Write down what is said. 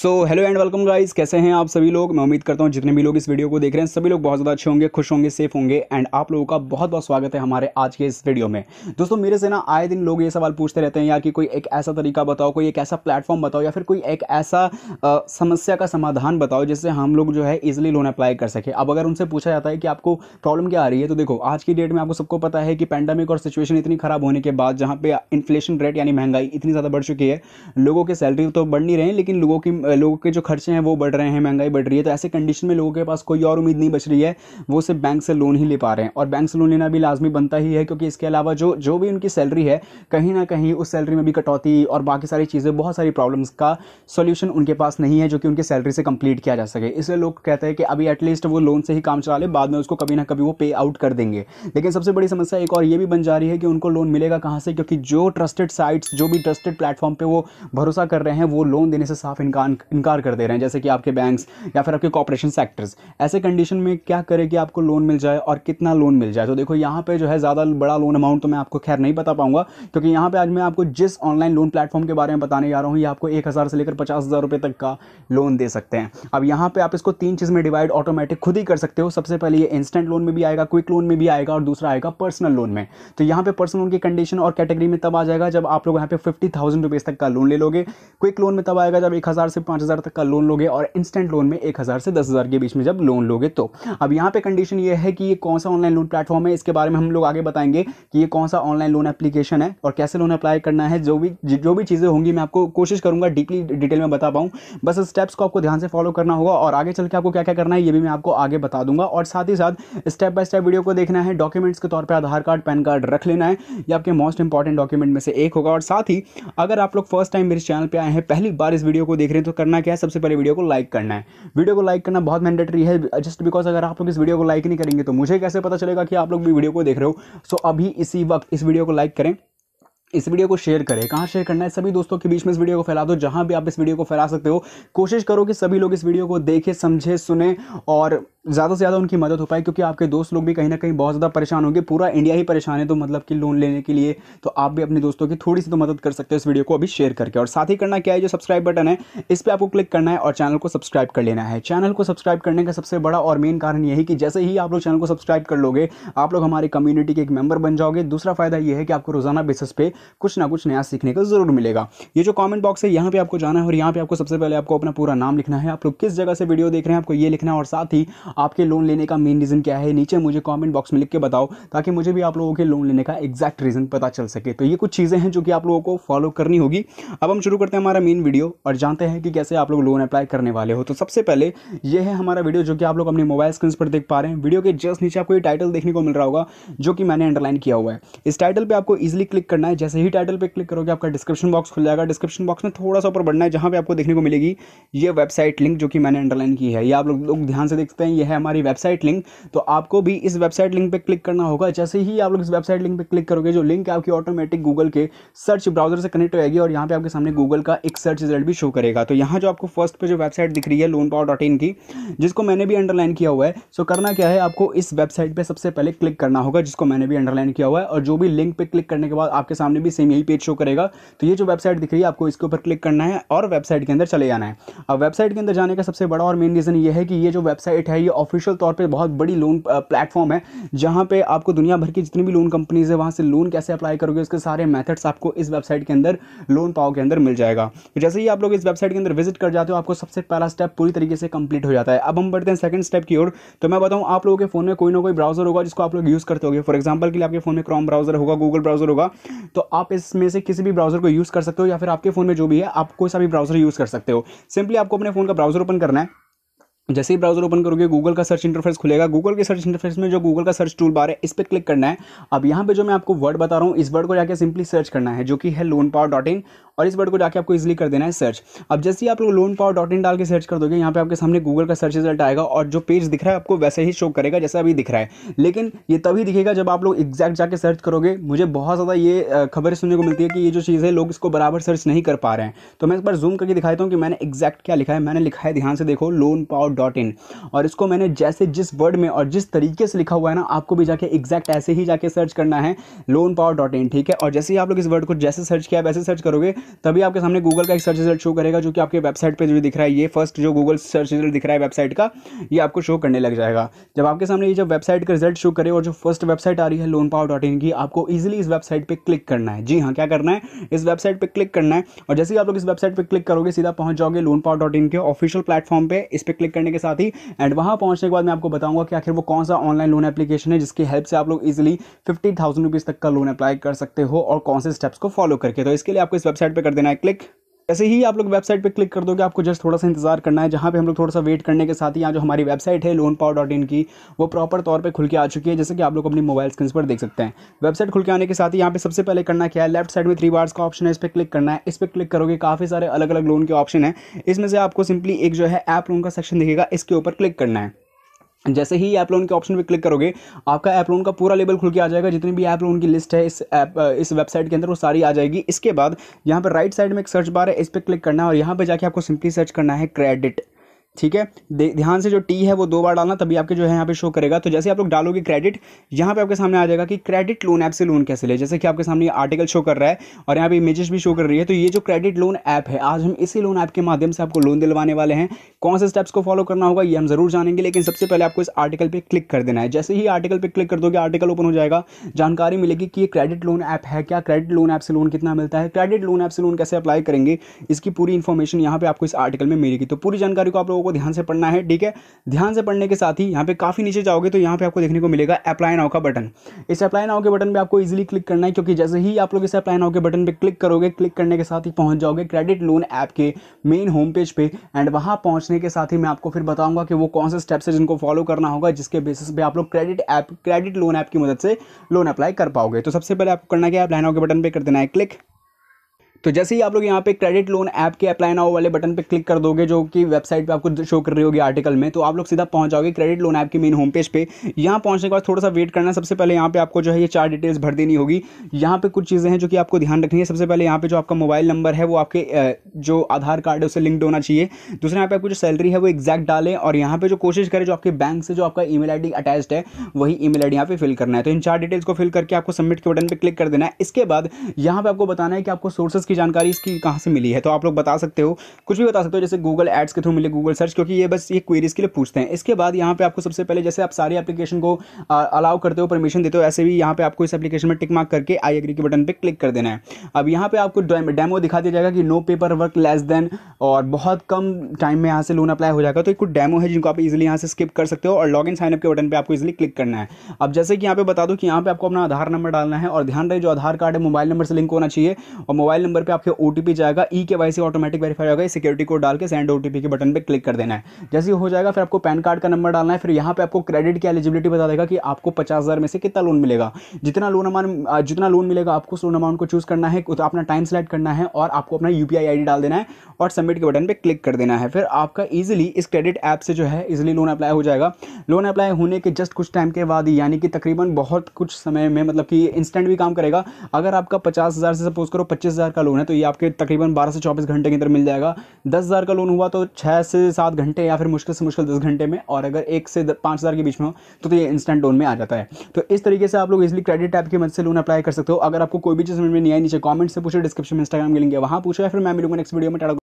so hello and welcome guys कैसे हैं आप सभी लोग मैं उम्मीद करता हूँ जितने भी लोग इस वीडियो को देख रहे हैं सभी लोग बहुत ज़्यादा अच्छे होंगे खुश होंगे सेफ होंगे एंड आप लोगों का बहुत बहुत स्वागत है हमारे आज के इस वीडियो में दोस्तों मेरे से ना आए दिन लोग ये सवाल पूछते रहते हैं यार कि कोई एक ऐसा तरीका बताओ कोई एक ऐसा प्लेटफॉर्म बताओ या फिर कोई एक ऐसा आ, समस्या का समाधान बताओ जिससे हम लोग जो है ईजिली लोन अप्लाई कर सके अब अगर उनसे पूछा जाता है कि आपको प्रॉब्लम क्या आ रही है तो देखो आज की डेट में आपको सबको पता है कि पैंडमिक और सिचुएशन इतनी खराब होने के बाद जहाँ पे इन्फ्लेशन रेट यानी महंगाई इतनी ज़्यादा बढ़ चुकी है लोगों की सैलरी तो बढ़ नहीं रही लेकिन लोगों की लोगों के जो खर्चे हैं वो बढ़ रहे हैं महंगाई बढ़ रही है तो ऐसे कंडीशन में लोगों के पास कोई और उम्मीद नहीं बच रही है वो सिर्फ बैंक से लोन ही ले पा रहे हैं और बैंक से लोन लेना भी लाजमी बनता ही है क्योंकि इसके अलावा जो जो भी उनकी सैलरी है कहीं ना कहीं उस सैलरी में भी कटौती और बाकी सारी चीज़ें बहुत सारी प्रॉब्लम्स का सोल्यूशन उनके पास नहीं है जो कि उनकी सैलरी से कंप्लीट किया जा सके इसलिए लोग कहते हैं कि अभी एटलीस्ट वो लोन से ही काम चला ले बाद में उसको कभी ना कभी वो पे आउट कर देंगे लेकिन सबसे बड़ी समस्या एक और ये भी बन जा रही है कि उनको लोन मिलेगा कहाँ से क्योंकि जो ट्रस्टेड साइट्स जो भी ट्रस्टेड प्लेटफॉर्म पर वो भरोसा कर रहे हैं वो लोन देने से साफ इनकार इनकार कर दे रहे हैं जैसे कि आपके बैंक्स या फिर आपके कॉपरेशन सेक्टर्स ऐसे कंडीशन में क्या करें कि आपको लोन मिल जाए और कितना लोन मिल जाए तो देखो यहाँ पर जो है ज़्यादा बड़ा लोन अमाउंट तो मैं आपको खैर नहीं बता पाऊँगा क्योंकि यहाँ पर आज मैं आपको जिस ऑनलाइन लोन प्लेटफॉर्म के बारे में बताने जा रहा हूँ ये आपको एक हज़ार से लेकर पचास हज़ार तक का लोन दे सकते हैं अब यहाँ पर आप इसको तीन चीज़ में डिवाइड ऑटोमेटिक खुद ही कर सकते हो सबसे पहले ये इंस्टेंट लोन में भी आएगा क्विक लोन में भी आएगा और दूसरा आएगा पर्सनल लोन में तो यहाँ पे पर्सनल लोन की कंडीशन और कैटेगरी में तब आ जाएगा जब आप लोग यहाँ पे फिफ्टी थाउजेंड रुपीज़ तक का लोन ले लोगे क्विक लोन में तब आएगा जब एक हज़ार से पाँच हज़ार तक का लोन लोगे और इंस्टेंट लोन में एक हज़ार से दस हज़ार के बीच में जब लोन लोगे तो अब यहाँ पे कंडीशन ये है कि ये कौन सा ऑनलाइन लोन प्लेटफॉर्म है इसके बारे में हम लोग आगे बताएंगे कि ये कौन सा ऑनलाइन लोन एप्लीकेशन है और कैसे लोन अप्लाई करना है जो भी जो भी चीज़ें होंगी मैं आपको कोशिश करूँगा डीपली डिटेल में बता पाऊँ बस स्टेप्स को आपको ध्यान से फॉलो करना होगा और आगे चल के आपको क्या क्या करना है ये भी मैं आपको आगे बता दूंगा और साथ ही साथ स्टेप बाय स्टेप वीडियो को देखना है डॉक्यूमेंट्स के तौर पर आधार कार्ड पैन कार्ड रख लेना है ये आपके मोस्ट इंपॉर्टेंट डॉक्यूमेंट में से एक होगा और साथ ही अगर आप लोग फर्स्ट टाइम मेरे चैनल पर आए हैं पहली बार इस वीडियो को देख रहे हैं तो करना क्या है सबसे पहले वीडियो को लाइक करना है वीडियो को लाइक करना बहुत मैंडेटरी है जस्ट बिकॉज अगर आप लोग इस वीडियो को लाइक नहीं करेंगे तो मुझे कैसे पता चलेगा कि आप लोग भी वीडियो को देख रहे हो सो अभी इसी वक्त इस वीडियो को लाइक करें इस वीडियो को शेयर करें कहाँ शेयर करना है सभी दोस्तों के बीच में इस वीडियो को फैला दो जहाँ भी आप इस वीडियो को फैला सकते हो कोशिश करो कि सभी लोग इस वीडियो को देखें समझें सुने और ज़्यादा से ज़्यादा उनकी मदद हो पाए क्योंकि आपके दोस्त लोग भी कहीं ना कहीं बहुत ज़्यादा परेशान होंगे पूरा इंडिया ही परेशान है तो मतलब कि लोन लेने के लिए तो आप भी अपने दोस्तों की थोड़ी सी तो मदद कर सकते हो इस वीडियो को अभी शेयर करके और साथ ही करना क्या है जो सब्सक्राइब बटन है इस पर आपको क्लिक करना है और चैनल को सब्सक्राइब कर लेना है चैनल को सब्सक्राइब करने का सबसे बड़ा और मेन कारण यही कि जैसे ही आप लोग चैनल को सब्सक्राइब कर लोगे आप लोग हमारी कम्युनिटी के एक मेंबर बन जाओगे दूसरा फायदा यह है कि आपको रोजाना बेसिस पे कुछ ना कुछ नया सीखने को ज़रूर मिलेगा ये जो कॉमेंट बॉक्स है यहाँ पे आपको जाना है और यहाँ पे आपको सबसे पहले आपको अपना पूरा नाम लिखना है आप लोग किस जगह से वीडियो देख रहे हैं आपको ये लिखना है और साथ ही आपके लोन लेने का मेन रीज़न क्या है नीचे मुझे कॉमेंट बॉक्स में लिख के बताओ ताकि मुझे भी आप लोगों के लोन लेने का एक्जैक्ट रीज़न पता चल सके तो ये कुछ चीज़ें हैं जो कि आप लोगों को फॉलो करनी होगी अब हम शुरू करते हैं हमारा मेन वीडियो और जानते हैं कि कैसे आप लोग लोन अप्लाई करने वाले हो तो सबसे पहले ये है हमारा वीडियो जो कि आप लोग अपने मोबाइल स्क्रीन पर देख पा रहे हैं वीडियो के जस्ट नीचे आपको ये टाइटल देखने को मिल रहा होगा जो कि मैंने अंडरलाइन किया हुआ है इस टाइटल पर आपको इजिली क्लिक करना है जैसे ही टाइटल पे क्लिक करोगे आपका डिस्क्रिप्शन बॉक्स खुल जाएगा डिस्क्रिप्शन बॉक्स में थोड़ा सा ऊपर बढ़ना है जहाँ पे आपको देखने को मिलेगी ये वेबसाइट लिंक जो कि मैंने अंडरलाइन की है ये आप लोग ध्यान से देखते हैं ये है हमारी वेबसाइट लिंक तो आपको भी इस वेबसाइट लिंक पर क्लिक करना होगा जैसे ही आप लोग इस वेबसाइट लिंक पर क्लिक करोगे जो लिंक है आपकी ऑटोमेटिक गूगल के सर्च ब्राउजर से कनेक्ट होगी और यहाँ पर आपके सामने गूगल का एक सर्च रिजल्ट भी शो करेगा तो यहाँ जो आपको फर्स्ट पर जो वेबसाइट दिख रही है लोन पावर डॉट इन की जिसको मैंने भी अंडरलाइन किया हुआ है सो करना क्या है आपको इस वेबसाइट पर सबसे पहले क्लिक करना होगा जिसको मैंने भी अंडरलाइन किया हुआ है और जो भी लिंक पर क्लिक करने के बाद आपके सामने में भी सेम यही पेज शो करेगा तो ये जो वेबसाइट दिख रही है आपको इसके ऊपर क्लिक करना है और वेबसाइट के अंदर चले जाना है अब वेबसाइट के अंदर जाने का सबसे बड़ा और मेन रीज़न ये है कि ये जो वेबसाइट है ये ऑफिशियल तौर पर बहुत बड़ी लोन प्लेटफॉर्म है जहाँ पर आपको दुनिया भर की जितनी भी लोन कंपनीज़ है वहाँ से लोन कैसे अप्लाई करोगे उसके सारे मैथड्स आपको इस वेबसाइट के अंदर लोन पाओ के अंदर मिल जाएगा तो जैसे ही आप लोग इस वेबसाइट के अंदर विजिट कर जाते हो आपको सबसे पहला स्टेप पूरी तरीके से कंप्लीट हो जाता है अब हम बढ़ते हैं सेकंड स्टेप की ओर तो मैं बताऊं आप लोगों के फ़ोन में कोई ना कोई ब्राउजर होगा जिसको आप लोग यूज़ करते होगे फॉर एग्जांपल के लिए आपके फ़ोन में क्रॉम ब्राउजर होगा गूगल ब्राउजर होगा तो आप इसमें से किसी भी ब्राउज़र को यूज़ कर सकते हो या फिर आपके फ़ोन में जो भी है आप कोई सा भी ब्राउज़र यूज़ कर सकते हो सिंपली आपको अपने फ़ोन का ब्राउज़र ओपन करना है जैसे ही ब्राउजर ओपन करोगे गूगल का सर्च इंटरफेस खुलेगा गूगल के सर्च इंटरफेस में जो गूगल का सर्च टूल बार है इस पर क्लिक करना है अब यहाँ पे जो मैं आपको वर्ड बता रहा हूँ इस वर्ड को जाके सिंपली सर्च करना है जो कि है लोन पावर डॉट इन और इस वर्ड को जाके आपको इजिली कर देना है सर्च अब जैसे ही आप लोग लोन पावर डॉट इन डाल के सर्च कर दोगे यहाँ पे आपके सामने गूगल का सर्च रिजल्ट आएगा और जो पेज दिख रहा है आपको वैसे ही शो करेगा जैसा अभी दिख रहा है लेकिन ये तभी दिखेगा जब आप लोग एग्जैक्ट जाके सर्च करोगे मुझे बहुत ज़्यादा ये खबर सुनने को मिलती है कि ये जो चीज़ है लोग इसको बराबर सर्च नहीं कर पा रहे हैं तो मैं इस बार जूम करके दिखाता हूँ कि मैंने एग्जैक्ट क्या लिखा है मैंने लिखा है ध्यान से देखो लोन पावर डॉट इन और इसको मैंने जैसे जिस वर्ड में और जिस तरीके से लिखा हुआ है ना आपको भी जाके एग्जैक्ट ऐसे ही जाके सर्च करना है लोन पावर डॉट इन ठीक है और जैसे ही आप लोग इस वर्ड को जैसे सर्च किया वैसे सर्च करोगे तभी आपके सामने गूगल का एक सर्च रिजल्ट शो करेगा जो कि आपके वेबसाइट पर जो दिख रहा है ये फर्स्ट जो गूगल सर्च रिजल्ट दिख रहा है वेबसाइट का ये आपको शो करने लग जाएगा जब आपके सामने ये जब वेबसाइट का रिजल्ट शो करे और जो फर्स्ट वेबसाइट आ रही है लोन पावर डॉट इन की आपको ईजिली इस वेबसाइट पर क्लिक करना है जी हाँ क्या करना है इस वेबसाइट पर क्लिक करना है और जैसे ही आप लोग इस वेबसाइट पर क्लिक करोगे सीधा पहुंच जाओगे लोन पावर डॉट इन के ऑफिशियल प्लेटफॉर्म पर इस पर क्लिक करने के साथ ही एंड वहां पहुंचने के बाद मैं आपको बताऊंगा कि आखिर वो कौन सा ऑनलाइन लोन एप्लीकेशन है जिसकी हेल्प से आप लोग इजिली फिफ्टी थाउजेंड रुपीज़ तक का लोन अप्लाई कर सकते हो और कौन से स्टेप्स को फॉलो करके तो इसके लिए आपको इस वेबसाइट पर कर देना है क्लिक ऐसे ही आप लोग वेबसाइट पर क्लिक कर दोगे आपको जस्ट थोड़ा सा इंतजार करना है जहाँ पे हम लोग थोड़ा सा वेट करने के साथ ही यहाँ जो हमारी वेबसाइट है लोन पावर डॉट इन की वो प्रॉपर तौर पर खुल के आ चुकी है जैसे कि आप लोग अपनी मोबाइल स्क्रीन पर देख सकते हैं वेबसाइट खुल के आने के साथ ही यहाँ पे सबसे पहले करना क्या है लेफ्ट साइड में थ्री बार्स का ऑप्शन है इस पर क्लिक करना है इस पर क्लिक करोगे काफ़ी सारे अलग अलग लोन के ऑप्शन है इसमें से आपको सिंपली एक जो है ऐप लोन का सेक्शन दिखेगा इसके ऊपर क्लिक करना है जैसे ही ऐप लोन के ऑप्शन पे क्लिक करोगे आपका ऐप लोन का पूरा लेबल खुल के आ जाएगा जितनी भी ऐप लोन की लिस्ट है इस ऐप इस वेबसाइट के अंदर वो सारी आ जाएगी इसके बाद यहाँ पर राइट साइड में एक सर्च बार है इस पर क्लिक करना है और यहाँ पर जाके आपको सिंपली सर्च करना है क्रेडिट ठीक है ध्यान से जो टी है वो दो बार डालना तभी आपके जो है यहाँ पे शो करेगा तो जैसे आप लोग डालोगे क्रेडिट यहाँ पे आपके सामने आ जाएगा कि क्रेडिट लोन ऐप से लोन कैसे ले जैसे कि आपके सामने आर्टिकल शो कर रहा है और यहाँ पे इमेजेस भी शो कर रही है तो ये जो क्रेडिट लोन ऐप है आज हम इसी लोन ऐप के माध्यम से आपको लोन दिलवाने वाले हैं कौन से स्टेप्स को फॉलो करना होगा ये हम जरूर जानेंगे लेकिन सबसे पहले आपको इस आर्टिकल पर क्लिक कर देना है जैसे ही आर्टिकल पर क्लिक कर दोगे आर्टिकल ओपन हो जाएगा जानकारी मिलेगी कि ये क्रेडिट लोन ऐप है क्या क्रेडिट लोन ऐप से लोन कितना मिलता है क्रेडिट लोन ऐप से लोन कैसे अप्लाई करेंगे इसकी पूरी इन्फॉर्मेशन यहाँ पे आपको इस आर्टिकल में मिलेगी तो पूरी जानकारी को आप लोगों को आपको ध्यान से पढ़ना है ठीक है ध्यान से पढ़ने के साथ ही यहाँ पे काफ़ी नीचे जाओगे तो यहाँ पे आपको देखने को मिलेगा अप्लाई नाउ का बटन इस अप्लाई नाउ के बटन पे आपको इजीली क्लिक करना है क्योंकि जैसे ही आप लोग इस अप्लाई नाउ के बटन पर क्लिक करोगे क्लिक करने के साथ ही पहुँच जाओगे क्रेडिट लोन ऐप के मेन होम पेज पर एंड वहाँ पहुँचने के साथ ही मैं आपको फिर बताऊँगा कि वो कौन से स्टेप्स है जिनको फॉलो करना होगा जिसके बेसिस पे आप लोग credit app credit loan app की मदद से लोन अप्लाई कर पाओगे तो सबसे पहले आपको करना क्या है अप्लाई नाउ के बटन पर कर देना है क्लिक तो जैसे ही आप लोग यहाँ पे क्रेडिट लोन ऐप के अप्लाई नाउ वाले बटन पे क्लिक कर दोगे जो कि वेबसाइट पे आपको शो कर रही होगी आर्टिकल में तो आप लोग सीधा पहुँच जाओगे क्रेडिट लोन ऐप की मेन होम पेज पे यहाँ पहुँचने के बाद थोड़ा सा वेट करना सबसे पहले यहाँ पे आपको जो है ये चार डिटेल्स भर देनी होगी यहाँ पे कुछ चीज़ें हैं जो कि आपको ध्यान रखनी है सबसे पहले यहाँ पे जो आपका मोबाइल नंबर है वो आपके जो आधार कार्ड है उससे लिंक्ड होना चाहिए दूसरे यहाँ पे आपको जो सैलरी है वो एग्जैक्ट डालें और यहाँ पे जो कोशिश करें जो आपके बैंक से जो आपका ई मेल अटैच्ड है वही ई मेल यहाँ पे फिल करना है तो इन चार डिटेल्स को फिल करके आपको सबमिट के बटन पर क्लिक कर देना है इसके बाद यहाँ पर आपको बताना है कि आपको सोर्सेज इसकी जानकारी इसकी कहाँ से मिली है तो आप लोग बता सकते हो कुछ भी बता सकते हो जैसे गूगल एड्स के थ्रू मिले गूगल सर्च क्योंकि ये बस ये क्वेरीज के लिए पूछते हैं इसके बाद यहाँ पे आपको सबसे पहले जैसे आप सारी एप्लीकेशन को अलाउ करते हो परमिशन देते हो ऐसे भी यहाँ पे आपको इस एप्लीकेशन में टिक मार्क करके आई एग्री के बटन पर क्लिक कर देना है अब यहाँ पे आपको डेमो दिखा दिया जाएगा कि no paperwork less than और बहुत कम टाइम में यहाँ से लोन अप्लाई हो जाएगा तो एक कुछ डेमो है जिनको आप इजिली यहाँ से स्किप कर सकते हो और लॉग इन साइनअप के बटन पर आपको इजिली क्लिक करना है अब जैसे कि यहाँ पे बता दो कि यहाँ पे आपको अपना आधार नंबर डालना है और ध्यान रहे जो आधार कार्ड है मोबाइल नंबर से लिंक होना चाहिए और मोबाइल नंबर नंबर पे आपके ओ जाएगा E K Y C automatic verify होगा सिक्योरिटी कोड डाल के सेंड ओ के बटन पे क्लिक कर देना है जैसे हो जाएगा फिर आपको पैन कार्ड का नंबर डालना है फिर यहाँ पे आपको क्रेडिट की एलिजिबिलिटी बता देगा कि आपको पचास में से कितना लोन मिलेगा जितना लोन अमाउंट जितना लोन मिलेगा आपको उस लोन अमाउंट को चूज़ करना है तो अपना टाइम सेलेक्ट करना है और आपको अपना यू पी डाल देना है और सबमिट के बटन पर क्लिक कर देना है फिर आपका ईजिली इस क्रेडिट ऐप से जो है ईजिली लोन अप्लाई हो जाएगा लोन अप्लाई होने के जस्ट कुछ टाइम के बाद यानी कि तकरीबन बहुत कुछ समय में मतलब कि इंस्टेंट भी काम करेगा अगर आपका पचास हज़ार से सपोज करो पच्चीस हज़ार का लोन है तो ये आपके तकरीबन 12 से 24 घंटे के अंदर मिल जाएगा 10,000 का लोन हुआ तो 6 से 7 घंटे या फिर मुश्किल से मुश्किल 10 घंटे में और अगर एक से पाँच के बीच में हो तो, तो ये इंस्टेंट लोन में आ जाता है तो इस तरीके से आप लोग इजिली क्रेडिट टाइप की मदद से लोन अप्लाई कर सकते हो अगर आपको कोई भी चीज़ में नहीं आई नीचे कॉमेंट से पूछे डिस्क्रिप्शन में इंस्टाग्राम के लिंक है वहाँ पूछा फिर मैं मिलूंगा नेक्स्ट वीडियो में टाटा